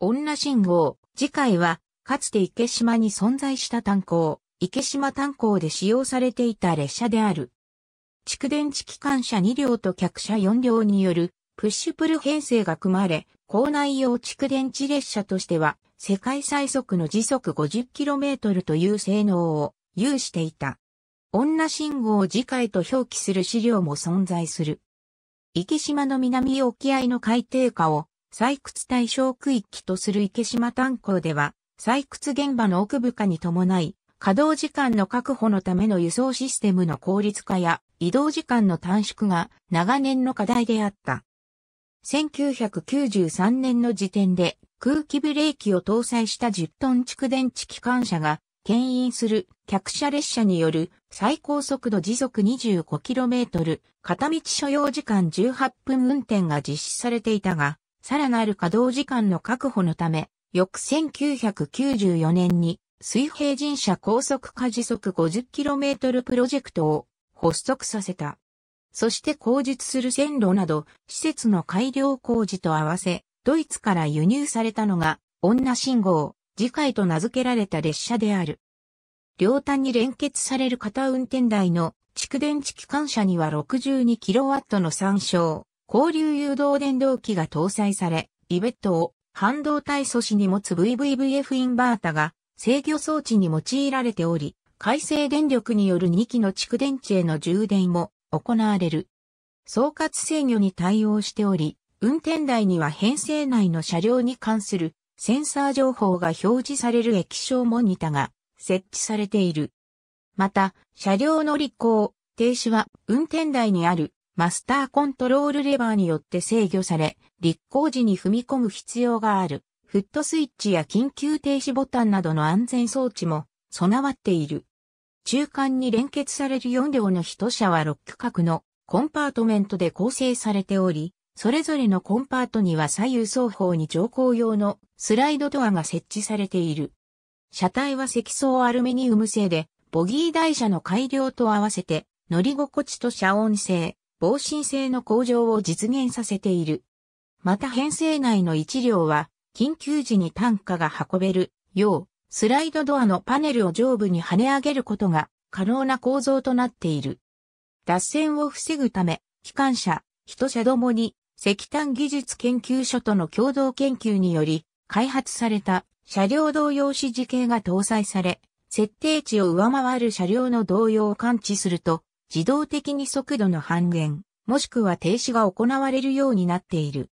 女信号。次回は、かつて池島に存在した炭鉱、池島炭鉱で使用されていた列車である。蓄電池機関車2両と客車4両によるプッシュプル編成が組まれ、校内用蓄電池列車としては世界最速の時速 50km という性能を有していた。女信号を次回と表記する資料も存在する。池島の南沖合の海底下を採掘対象区域とする池島炭鉱では、採掘現場の奥深に伴い、稼働時間の確保のための輸送システムの効率化や移動時間の短縮が長年の課題であった。1993年の時点で空気ブレーキを搭載した10トン蓄電池機関車が牽引する客車列車による最高速度時速 25km、片道所要時間18分運転が実施されていたが、さらなる稼働時間の確保のため、翌1994年に水平人車高速化時速 50km プロジェクトを発足させた。そして工実する線路など施設の改良工事と合わせ、ドイツから輸入されたのが女信号、次回と名付けられた列車である。両端に連結される片運転台の蓄電池機関車には 62kW の参照。交流誘導電動機が搭載され、リベットを半導体素子に持つ VVVF インバータが制御装置に用いられており、回生電力による2基の蓄電池への充電も行われる。総括制御に対応しており、運転台には編成内の車両に関するセンサー情報が表示される液晶モニタが設置されている。また、車両の立行、停止は運転台にあるマスターコントロールレバーによって制御され、立候時に踏み込む必要がある。フットスイッチや緊急停止ボタンなどの安全装置も備わっている。中間に連結される4両の1車は6区画のコンパートメントで構成されており、それぞれのコンパートには左右双方に乗降用のスライドドアが設置されている。車体は積層アルミニウム製で、ボギー台車の改良と合わせて乗り心地と遮音性、防振性の向上を実現させている。また編成内の1両は、緊急時に単価が運べるよう、スライドドアのパネルを上部に跳ね上げることが可能な構造となっている。脱線を防ぐため、機関車、人車どもに石炭技術研究所との共同研究により開発された車両同様指示系が搭載され、設定値を上回る車両の同様を感知すると、自動的に速度の半減、もしくは停止が行われるようになっている。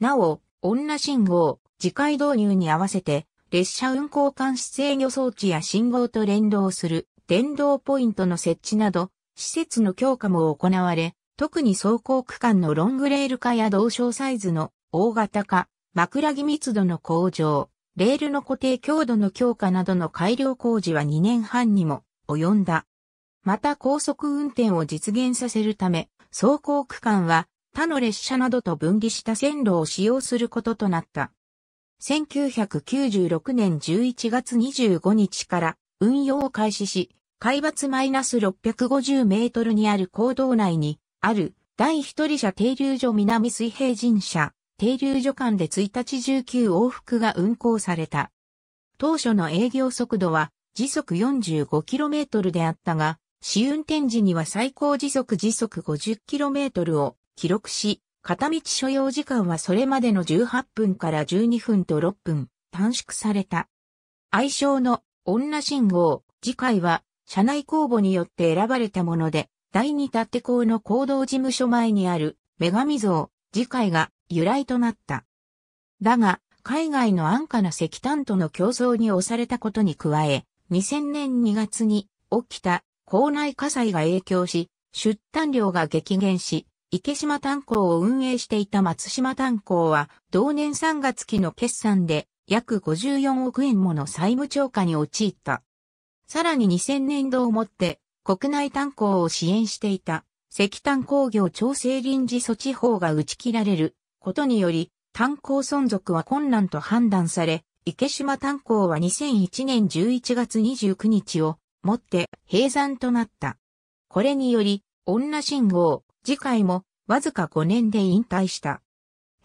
なお、女信号、次回導入に合わせて、列車運行監視制御装置や信号と連動する電動ポイントの設置など、施設の強化も行われ、特に走行区間のロングレール化や同床サイズの大型化、枕木密度の向上、レールの固定強度の強化などの改良工事は2年半にも及んだ。また高速運転を実現させるため、走行区間は他の列車などと分離した線路を使用することとなった。1996年11月25日から運用を開始し、海抜マイナス650メートルにある坑道内にある第一人車停留所南水平神社停留所間で1日19往復が運行された。当初の営業速度は時速 45km であったが、試運転時には最高時速時速 50km を記録し、片道所要時間はそれまでの18分から12分と6分短縮された。愛称の女信号、次回は社内公募によって選ばれたもので、第二立て校の行動事務所前にある女神像、次回が由来となった。だが、海外の安価な石炭との競争に押されたことに加え、2000年2月に起きた校内火災が影響し、出炭量が激減し、池島炭鉱を運営していた松島炭鉱は、同年3月期の決算で、約54億円もの債務超過に陥った。さらに2000年度をもって、国内炭鉱を支援していた、石炭工業調整臨時措置法が打ち切られることにより、炭鉱存続は困難と判断され、池島炭鉱は2001年11月29日をもって閉山となった。これにより、女信号、次回もわずか5年で引退した。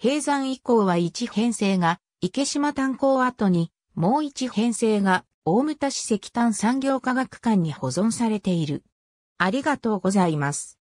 閉山以降は1編成が池島炭鉱跡に、もう1編成が大牟田市石炭産業科学館に保存されている。ありがとうございます。